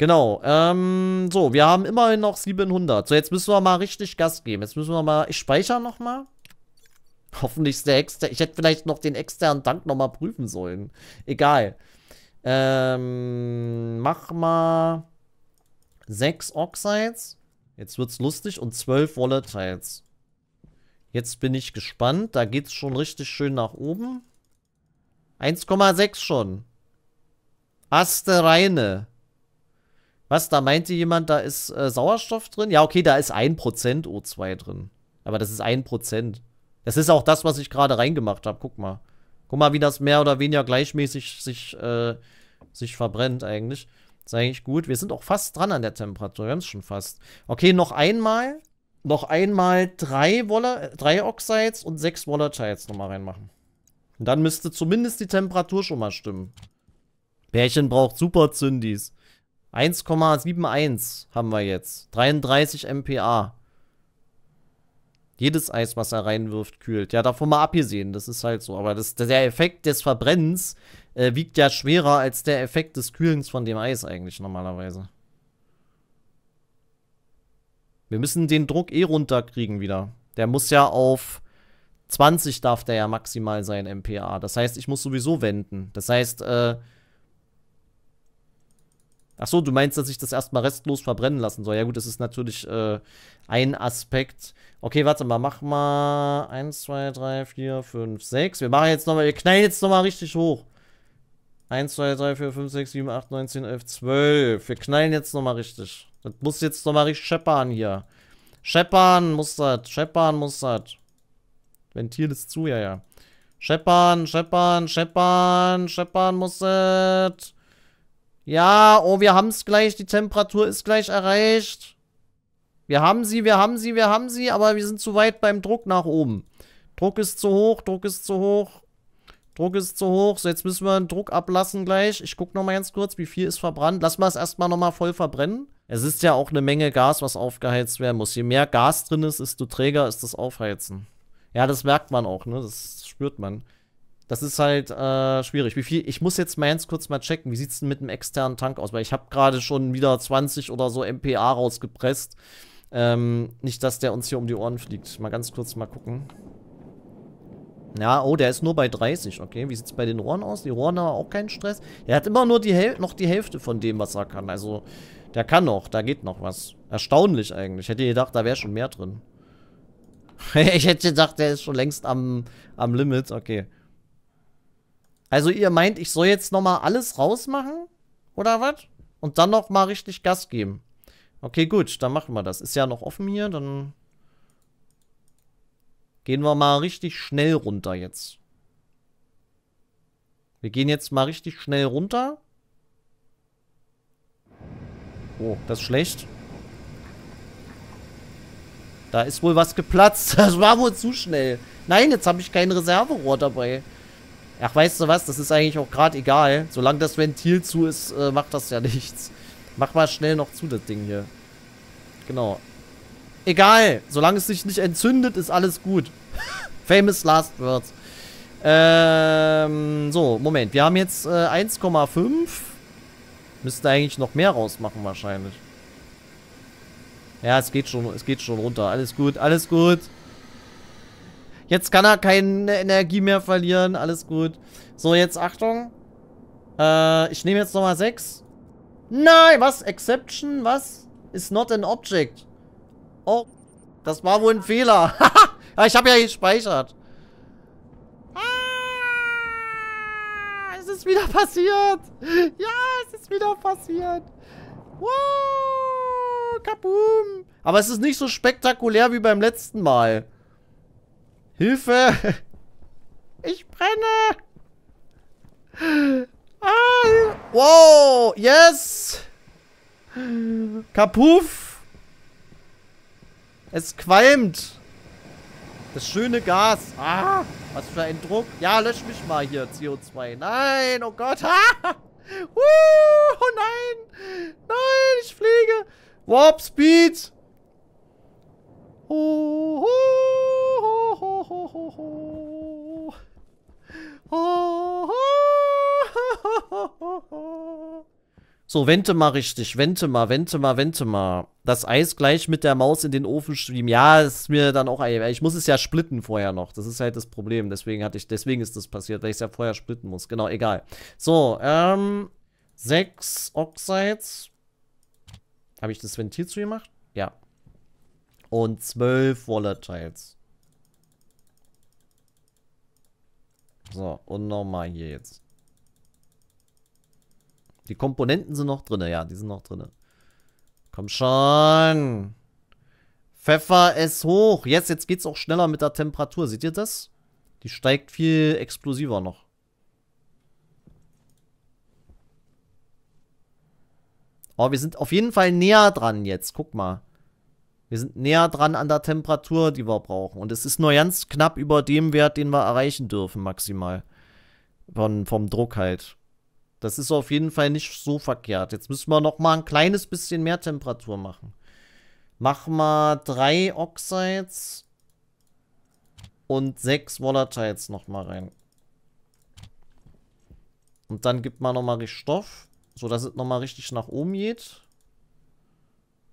[SPEAKER 1] Genau, ähm, so, wir haben immerhin noch 700. So, jetzt müssen wir mal richtig Gas geben. Jetzt müssen wir mal, ich speichere nochmal. Hoffentlich ist der externe, ich hätte vielleicht noch den externen Tank nochmal prüfen sollen. Egal. Ähm, mach mal 6 Oxides. Jetzt wird's lustig und 12 Volatiles. Jetzt bin ich gespannt. Da geht's schon richtig schön nach oben. 1,6 schon. Aste reine. Was, da meinte jemand, da ist äh, Sauerstoff drin? Ja, okay, da ist 1% O2 drin. Aber das ist 1%. Das ist auch das, was ich gerade reingemacht habe. Guck mal. Guck mal, wie das mehr oder weniger gleichmäßig sich, äh, sich verbrennt eigentlich. ist eigentlich gut. Wir sind auch fast dran an der Temperatur. Wir haben es schon fast. Okay, noch einmal. Noch einmal drei, Wolle, äh, drei Oxides und sechs Volatiles nochmal reinmachen. Und dann müsste zumindest die Temperatur schon mal stimmen. Bärchen braucht super Zündis. 1,71 haben wir jetzt. 33 MPA. Jedes Eis, was er reinwirft, kühlt. Ja, davon mal abgesehen, das ist halt so. Aber das, der Effekt des Verbrennens äh, wiegt ja schwerer als der Effekt des Kühlens von dem Eis eigentlich normalerweise. Wir müssen den Druck eh runterkriegen wieder. Der muss ja auf 20 darf der ja maximal sein, MPA. Das heißt, ich muss sowieso wenden. Das heißt, äh, Ach so, du meinst, dass ich das erstmal restlos verbrennen lassen soll. Ja gut, das ist natürlich äh, ein Aspekt. Okay, warte mal, mach mal 1, 2, 3, 4, 5, 6. Wir machen jetzt nochmal, wir knallen jetzt nochmal richtig hoch. 1, 2, 3, 4, 5, 6, 7, 8, 9, 10, 11, 12. Wir knallen jetzt nochmal richtig. Das muss jetzt nochmal richtig scheppern hier. Scheppern muss das, scheppern muss das. Ventil ist zu, ja, ja. Scheppern, scheppern, scheppern, scheppern muss das. Ja, oh, wir haben es gleich. Die Temperatur ist gleich erreicht. Wir haben sie, wir haben sie, wir haben sie, aber wir sind zu weit beim Druck nach oben. Druck ist zu hoch, Druck ist zu hoch. Druck ist zu hoch. So, jetzt müssen wir einen Druck ablassen gleich. Ich gucke nochmal ganz kurz, wie viel ist verbrannt. Lass mal es erstmal nochmal voll verbrennen. Es ist ja auch eine Menge Gas, was aufgeheizt werden muss. Je mehr Gas drin ist, desto träger ist das Aufheizen. Ja, das merkt man auch, ne? Das spürt man. Das ist halt äh, schwierig. Wie viel? Ich muss jetzt mal ganz kurz mal checken, wie sieht es denn mit dem externen Tank aus? Weil ich habe gerade schon wieder 20 oder so MPA rausgepresst. Ähm, nicht, dass der uns hier um die Ohren fliegt. Mal ganz kurz mal gucken. Ja, oh, der ist nur bei 30. Okay, wie sieht es bei den Rohren aus? Die Rohren haben auch keinen Stress. Er hat immer nur die Häl noch die Hälfte von dem, was er kann. Also, der kann noch. Da geht noch was. Erstaunlich eigentlich. Hätte gedacht, da wäre schon mehr drin. ich hätte gedacht, der ist schon längst am, am Limit. Okay. Also ihr meint, ich soll jetzt nochmal alles rausmachen? Oder was? Und dann nochmal richtig Gas geben. Okay, gut, dann machen wir das. Ist ja noch offen hier, dann gehen wir mal richtig schnell runter jetzt. Wir gehen jetzt mal richtig schnell runter. Oh, das ist schlecht. Da ist wohl was geplatzt. Das war wohl zu schnell. Nein, jetzt habe ich kein Reserverohr dabei. Ach, weißt du was? Das ist eigentlich auch gerade egal. Solange das Ventil zu ist, äh, macht das ja nichts. Mach mal schnell noch zu, das Ding hier. Genau. Egal. Solange es sich nicht entzündet, ist alles gut. Famous last words. Ähm, so, Moment. Wir haben jetzt äh, 1,5. Müsste eigentlich noch mehr rausmachen wahrscheinlich. Ja, es geht schon, es geht schon runter. Alles gut, alles gut. Jetzt kann er keine Energie mehr verlieren. Alles gut. So, jetzt Achtung. Äh, ich nehme jetzt nochmal 6. Nein, was? Exception? Was? Is not an object. Oh, das war wohl ein Fehler. Haha, ich habe ja gespeichert. Ah, es ist wieder passiert. Ja, es ist wieder passiert. Wow, kaboom. Aber es ist nicht so spektakulär wie beim letzten Mal. Hilfe! Ich brenne! Ah, wow! Yes! Kapuff! Es qualmt! Das schöne Gas. Ah, was für ein Druck. Ja, lösch mich mal hier, CO2. Nein, oh Gott. Ah, uh, oh nein. Nein, ich fliege. Warp Speed. Oh, oh ho, ho, ho. So, wente mal richtig, wente mal, wente mal, wente mal. Das Eis gleich mit der Maus in den Ofen schieben. Ja, ist mir dann auch. Ich muss es ja splitten vorher noch. Das ist halt das Problem. Deswegen hatte ich, deswegen ist das passiert, weil ich es ja vorher splitten muss. Genau, egal. So, ähm, sechs Oxides. Habe ich das Ventil zugemacht? Ja. Und zwölf Volatiles. So, und nochmal hier jetzt. Die Komponenten sind noch drin, ja, die sind noch drin. Komm schon. Pfeffer ist hoch. Jetzt, yes, jetzt geht's auch schneller mit der Temperatur. Seht ihr das? Die steigt viel explosiver noch. Oh, wir sind auf jeden Fall näher dran jetzt. Guck mal. Wir sind näher dran an der Temperatur, die wir brauchen. Und es ist nur ganz knapp über dem Wert, den wir erreichen dürfen, maximal. Von, vom Druck halt. Das ist auf jeden Fall nicht so verkehrt. Jetzt müssen wir noch mal ein kleines bisschen mehr Temperatur machen. Mach mal drei Oxides und sechs Volatiles noch mal rein. Und dann gibt man noch mal richtig Stoff, sodass es noch mal richtig nach oben geht.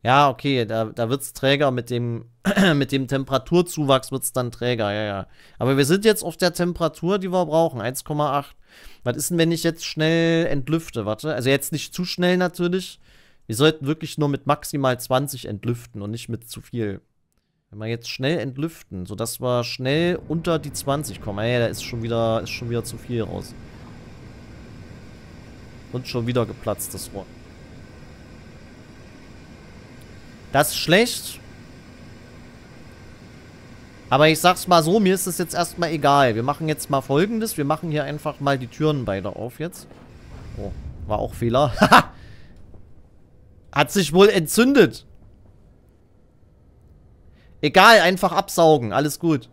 [SPEAKER 1] Ja, okay, da, da wird es träger mit dem, mit dem Temperaturzuwachs wird es dann träger, ja, ja. Aber wir sind jetzt auf der Temperatur, die wir brauchen, 1,8. Was ist denn, wenn ich jetzt schnell entlüfte? Warte, also jetzt nicht zu schnell natürlich. Wir sollten wirklich nur mit maximal 20 entlüften und nicht mit zu viel. Wenn wir jetzt schnell entlüften, sodass wir schnell unter die 20 kommen. Ey, da ist schon wieder, ist schon wieder zu viel raus. Und schon wieder geplatzt, das Rohr. Das ist schlecht. Aber ich sag's mal so, mir ist es jetzt erstmal egal. Wir machen jetzt mal folgendes. Wir machen hier einfach mal die Türen beide auf jetzt. Oh, war auch Fehler. Hat sich wohl entzündet. Egal, einfach absaugen. Alles gut.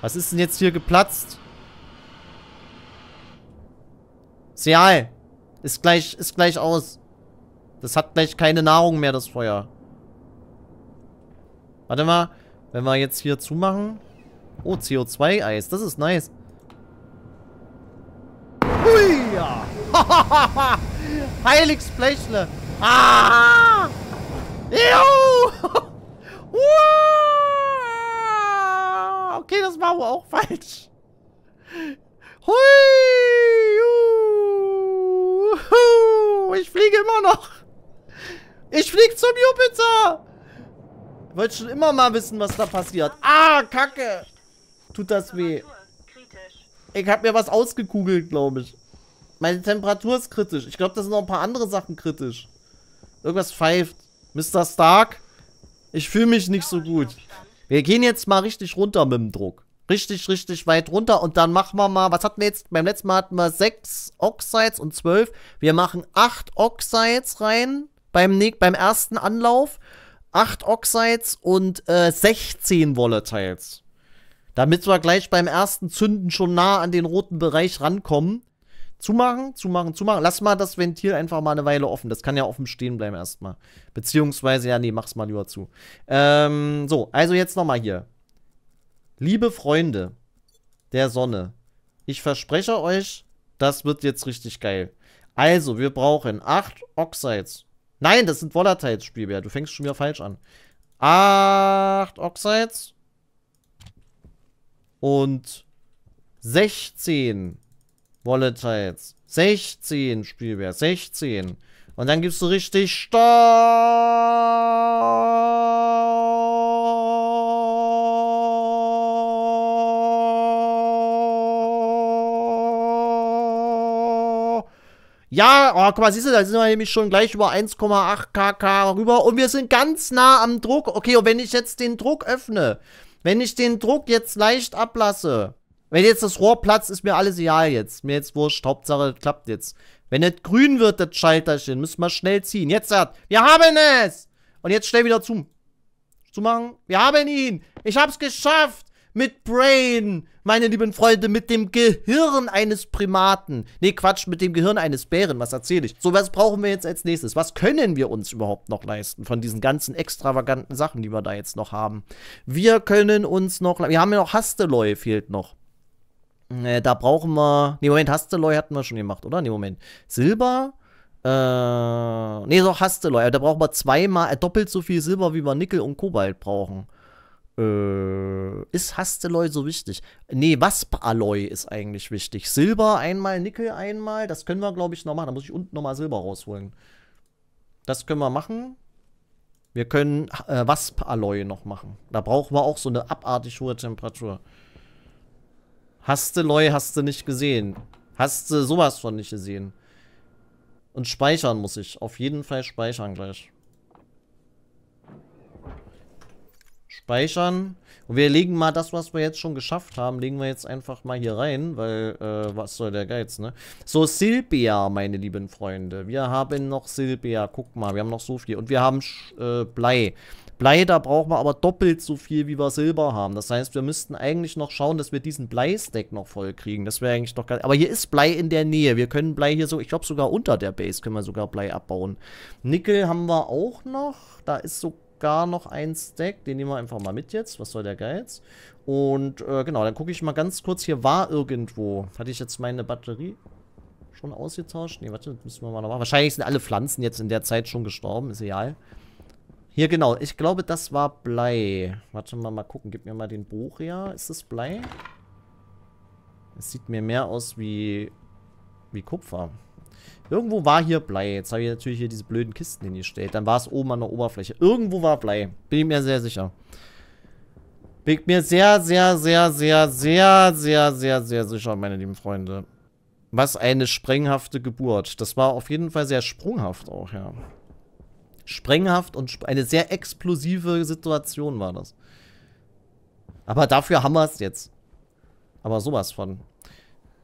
[SPEAKER 1] Was ist denn jetzt hier geplatzt? Seal. Ist gleich, ist gleich aus. Das hat gleich keine Nahrung mehr, das Feuer. Warte mal. Wenn wir jetzt hier zumachen. Oh, CO2-Eis. Das ist nice. Hui! Heiligsblechle. Ah! Wow! okay, das war wohl auch falsch. Hui! Juhu. Ich fliege immer noch. Ich flieg zum Jupiter! Wollte schon immer mal wissen, was da passiert. Ah, Kacke! Tut das weh. Ich hab mir was ausgekugelt, glaube ich. Meine Temperatur ist kritisch. Ich glaube, da sind noch ein paar andere Sachen kritisch. Irgendwas pfeift. Mr. Stark, ich fühle mich nicht so gut. Wir gehen jetzt mal richtig runter mit dem Druck. Richtig, richtig weit runter. Und dann machen wir mal, was hatten wir jetzt? Beim letzten Mal hatten wir 6 Oxides und 12. Wir machen 8 Oxides rein beim, beim ersten Anlauf, 8 Oxides und äh, 16 Volatiles. Damit wir gleich beim ersten Zünden schon nah an den roten Bereich rankommen. Zumachen, zumachen, zumachen. Lass mal das Ventil einfach mal eine Weile offen. Das kann ja offen stehen bleiben erstmal. Beziehungsweise, ja, nee, mach's mal lieber zu. Ähm, so, also jetzt nochmal hier. Liebe Freunde der Sonne, ich verspreche euch, das wird jetzt richtig geil. Also, wir brauchen 8 Oxides, Nein, das sind Volatiles, Spielbär. Du fängst schon wieder falsch an. Acht Oxides. Und 16 Volatiles. 16 Spielbär. 16. Und dann gibst du richtig Stopp. Ja, oh, guck mal, siehst du, da sind wir nämlich schon gleich über 1,8 kk rüber und wir sind ganz nah am Druck. Okay, und wenn ich jetzt den Druck öffne, wenn ich den Druck jetzt leicht ablasse, wenn jetzt das Rohr platzt, ist mir alles egal jetzt. Mir jetzt wurscht, Hauptsache klappt jetzt. Wenn es grün wird, das Schalterchen, müssen wir schnell ziehen. Jetzt hat, wir haben es! Und jetzt schnell wieder zu. Zu machen. Wir haben ihn! Ich hab's geschafft! mit Brain, meine lieben Freunde, mit dem Gehirn eines Primaten. Nee, Quatsch, mit dem Gehirn eines Bären, was erzähle ich? So, was brauchen wir jetzt als nächstes? Was können wir uns überhaupt noch leisten von diesen ganzen extravaganten Sachen, die wir da jetzt noch haben? Wir können uns noch, wir haben ja noch Hasteloy fehlt noch. Äh, da brauchen wir, nee, Moment, Hasteloy hatten wir schon gemacht, oder? Nee, Moment. Silber? Äh, nee, doch Hasteloy, da brauchen wir zweimal, äh, doppelt so viel Silber, wie wir Nickel und Kobalt brauchen. Äh, ist Hasteloy so wichtig? Nee, wasp Waspalloy ist eigentlich wichtig. Silber einmal, Nickel einmal. Das können wir, glaube ich, noch machen. Da muss ich unten nochmal Silber rausholen. Das können wir machen. Wir können äh, Waspalloy noch machen. Da brauchen wir auch so eine abartig hohe Temperatur. Hasteloy hast du nicht gesehen. Hast du sowas von nicht gesehen. Und speichern muss ich. Auf jeden Fall speichern gleich. Speichern. Und wir legen mal das, was wir jetzt schon geschafft haben, legen wir jetzt einfach mal hier rein, weil, äh, was soll der Geiz, ne? So, Silbia, meine lieben Freunde. Wir haben noch Silbia, guck mal, wir haben noch so viel. Und wir haben äh, Blei. Blei, da brauchen wir aber doppelt so viel, wie wir Silber haben. Das heißt, wir müssten eigentlich noch schauen, dass wir diesen Blei-Stack noch voll kriegen. Das wäre eigentlich doch geil. Aber hier ist Blei in der Nähe. Wir können Blei hier so, ich glaube sogar unter der Base können wir sogar Blei abbauen. Nickel haben wir auch noch. Da ist so gar noch ein Stack. Den nehmen wir einfach mal mit jetzt. Was soll der Geiz? Und äh, genau, dann gucke ich mal ganz kurz. Hier war irgendwo. Hatte ich jetzt meine Batterie schon ausgetauscht? Ne, warte, müssen wir mal noch machen. Wahrscheinlich sind alle Pflanzen jetzt in der Zeit schon gestorben. Ist egal. Hier, genau. Ich glaube, das war Blei. Warte mal, mal gucken. Gib mir mal den Boria. Ist das Blei? Es sieht mir mehr aus wie, wie Kupfer. Irgendwo war hier Blei. Jetzt habe ich natürlich hier diese blöden Kisten hingestellt. Dann war es oben an der Oberfläche. Irgendwo war Blei. Bin ich mir sehr sicher. Bin ich mir sehr, sehr, sehr, sehr, sehr, sehr, sehr, sehr sicher, meine lieben Freunde. Was eine sprenghafte Geburt. Das war auf jeden Fall sehr sprunghaft auch, ja. Sprenghaft und sp eine sehr explosive Situation war das. Aber dafür haben wir es jetzt. Aber sowas von.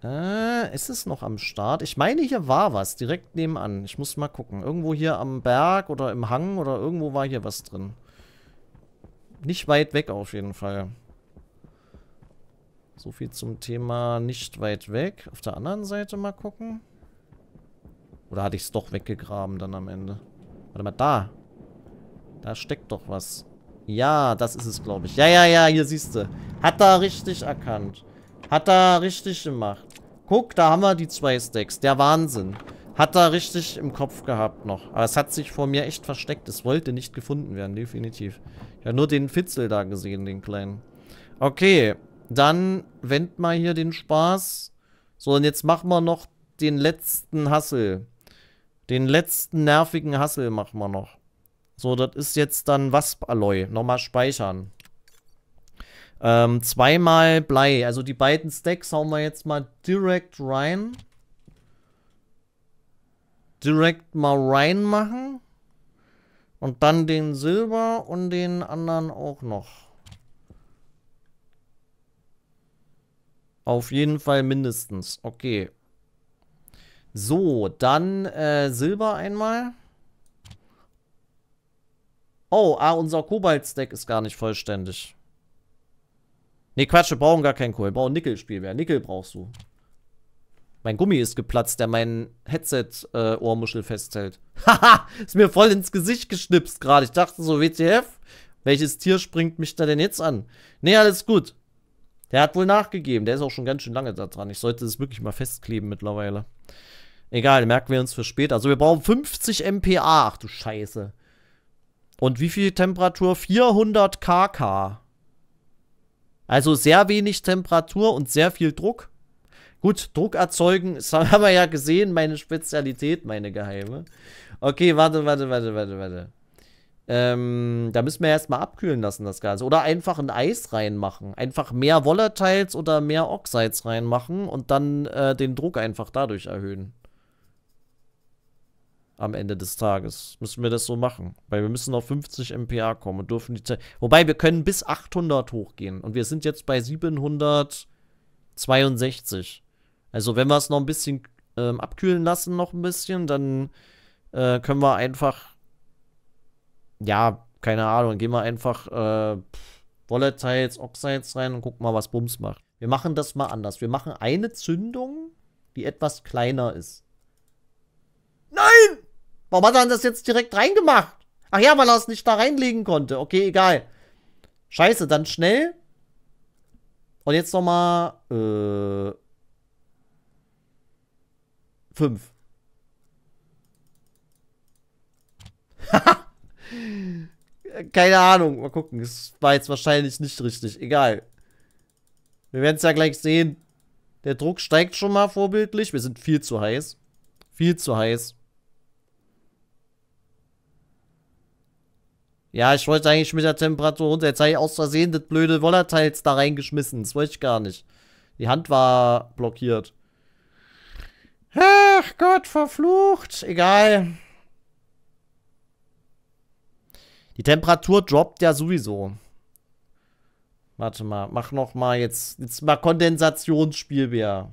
[SPEAKER 1] Äh, ist es noch am Start? Ich meine, hier war was, direkt nebenan. Ich muss mal gucken. Irgendwo hier am Berg oder im Hang oder irgendwo war hier was drin. Nicht weit weg auf jeden Fall. So viel zum Thema nicht weit weg. Auf der anderen Seite mal gucken. Oder hatte ich es doch weggegraben dann am Ende? Warte mal, da. Da steckt doch was. Ja, das ist es, glaube ich. Ja, ja, ja, hier siehst du. Hat da richtig erkannt. Hat er richtig gemacht. Guck, da haben wir die zwei Stacks. Der Wahnsinn. Hat er richtig im Kopf gehabt noch. Aber es hat sich vor mir echt versteckt. Es wollte nicht gefunden werden, definitiv. Ich habe nur den Fitzel da gesehen, den kleinen. Okay, dann wend mal hier den Spaß. So, und jetzt machen wir noch den letzten Hassel. Den letzten nervigen Hassel machen wir noch. So, das ist jetzt dann Wasp-Alloy. Nochmal speichern. Ähm, zweimal Blei. Also die beiden Stacks hauen wir jetzt mal direkt rein. Direkt mal rein machen. Und dann den Silber und den anderen auch noch. Auf jeden Fall mindestens. Okay. So, dann äh, Silber einmal. Oh, ah, unser Kobalt-Stack ist gar nicht vollständig. Ne, Quatsch, wir brauchen gar keinen Kohl. Wir brauchen Nickel-Spielwehr. Nickel brauchst du. Mein Gummi ist geplatzt, der meinen Headset-Ohrmuschel äh, festhält. Haha, ist mir voll ins Gesicht geschnipst gerade. Ich dachte so, WTF? Welches Tier springt mich da denn jetzt an? Ne, alles gut. Der hat wohl nachgegeben. Der ist auch schon ganz schön lange da dran. Ich sollte das wirklich mal festkleben mittlerweile. Egal, merken wir uns für später. Also wir brauchen 50 MPA. Ach du Scheiße. Und wie viel Temperatur? 400 kk. Also sehr wenig Temperatur und sehr viel Druck. Gut, Druck erzeugen, das haben wir ja gesehen, meine Spezialität, meine geheime. Okay, warte, warte, warte, warte, warte. Ähm, da müssen wir erstmal abkühlen lassen, das Ganze. Oder einfach ein Eis reinmachen. Einfach mehr Volatiles oder mehr Oxides reinmachen und dann äh, den Druck einfach dadurch erhöhen am Ende des Tages. Müssen wir das so machen. Weil wir müssen auf 50 MPA kommen und dürfen die Zeit. Wobei, wir können bis 800 hochgehen. Und wir sind jetzt bei 762. Also, wenn wir es noch ein bisschen ähm, abkühlen lassen, noch ein bisschen, dann äh, können wir einfach. Ja, keine Ahnung. Gehen wir einfach äh, Volatiles, Oxides rein und gucken mal, was Bums macht. Wir machen das mal anders. Wir machen eine Zündung, die etwas kleiner ist. Nein! Warum hat er das jetzt direkt reingemacht? Ach ja, weil er es nicht da reinlegen konnte. Okay, egal. Scheiße, dann schnell. Und jetzt nochmal. Äh. Fünf. Keine Ahnung. Mal gucken. Es war jetzt wahrscheinlich nicht richtig. Egal. Wir werden es ja gleich sehen. Der Druck steigt schon mal vorbildlich. Wir sind viel zu heiß. Viel zu heiß. Ja, ich wollte eigentlich mit der Temperatur runter. Jetzt habe ich aus Versehen das blöde Volatiles da reingeschmissen. Das wollte ich gar nicht. Die Hand war blockiert. Ach Gott, verflucht. Egal. Die Temperatur droppt ja sowieso. Warte mal, mach noch mal jetzt, jetzt mal Kondensationsspielbär.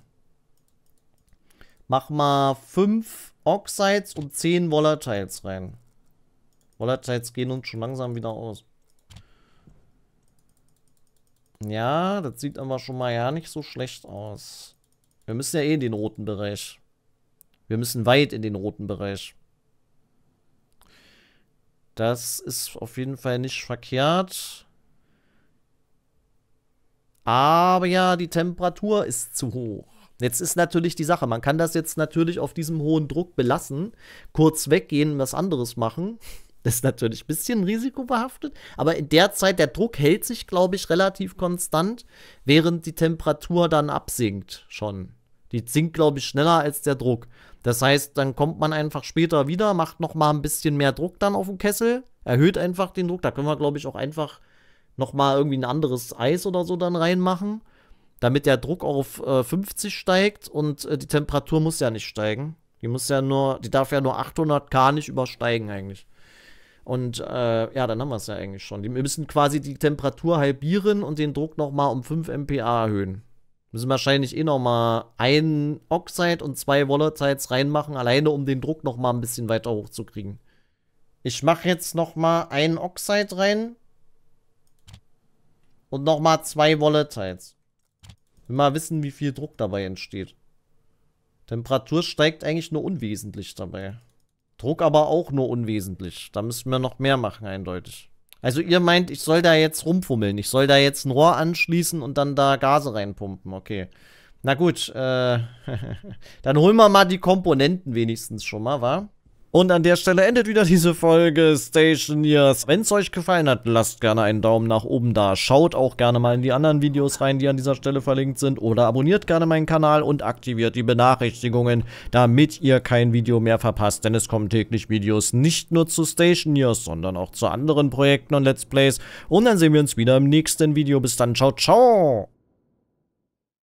[SPEAKER 1] Mach mal 5 Oxides und 10 Volatiles rein. Volatiles gehen uns schon langsam wieder aus. Ja, das sieht aber schon mal ja nicht so schlecht aus. Wir müssen ja eh in den roten Bereich. Wir müssen weit in den roten Bereich. Das ist auf jeden Fall nicht verkehrt. Aber ja, die Temperatur ist zu hoch. Jetzt ist natürlich die Sache, man kann das jetzt natürlich auf diesem hohen Druck belassen, kurz weggehen, was anderes machen. Das ist natürlich ein bisschen risikobehaftet, aber in der Zeit, der Druck hält sich, glaube ich, relativ konstant, während die Temperatur dann absinkt schon. Die sinkt, glaube ich, schneller als der Druck. Das heißt, dann kommt man einfach später wieder, macht nochmal ein bisschen mehr Druck dann auf den Kessel, erhöht einfach den Druck. Da können wir, glaube ich, auch einfach nochmal irgendwie ein anderes Eis oder so dann reinmachen, damit der Druck auf äh, 50 steigt und äh, die Temperatur muss ja nicht steigen. Die muss ja nur, die darf ja nur 800 K nicht übersteigen eigentlich. Und äh, ja, dann haben wir es ja eigentlich schon. Wir müssen quasi die Temperatur halbieren und den Druck nochmal um 5 MPa erhöhen. Müssen wahrscheinlich eh nochmal ein Oxide und zwei Volatiles reinmachen, alleine um den Druck nochmal ein bisschen weiter hochzukriegen. Ich mache jetzt nochmal ein Oxide rein. Und nochmal zwei Volatiles. Will mal wissen, wie viel Druck dabei entsteht. Temperatur steigt eigentlich nur unwesentlich dabei. Druck aber auch nur unwesentlich. Da müssen wir noch mehr machen, eindeutig. Also ihr meint, ich soll da jetzt rumfummeln. Ich soll da jetzt ein Rohr anschließen und dann da Gase reinpumpen. Okay. Na gut, äh, dann holen wir mal die Komponenten wenigstens schon mal, wa? Und an der Stelle endet wieder diese Folge Stationers. Wenn es euch gefallen hat, lasst gerne einen Daumen nach oben da. Schaut auch gerne mal in die anderen Videos rein, die an dieser Stelle verlinkt sind. Oder abonniert gerne meinen Kanal und aktiviert die Benachrichtigungen, damit ihr kein Video mehr verpasst. Denn es kommen täglich Videos nicht nur zu Station Years, sondern auch zu anderen Projekten und Let's Plays. Und dann sehen wir uns wieder im nächsten Video. Bis dann. Ciao, ciao.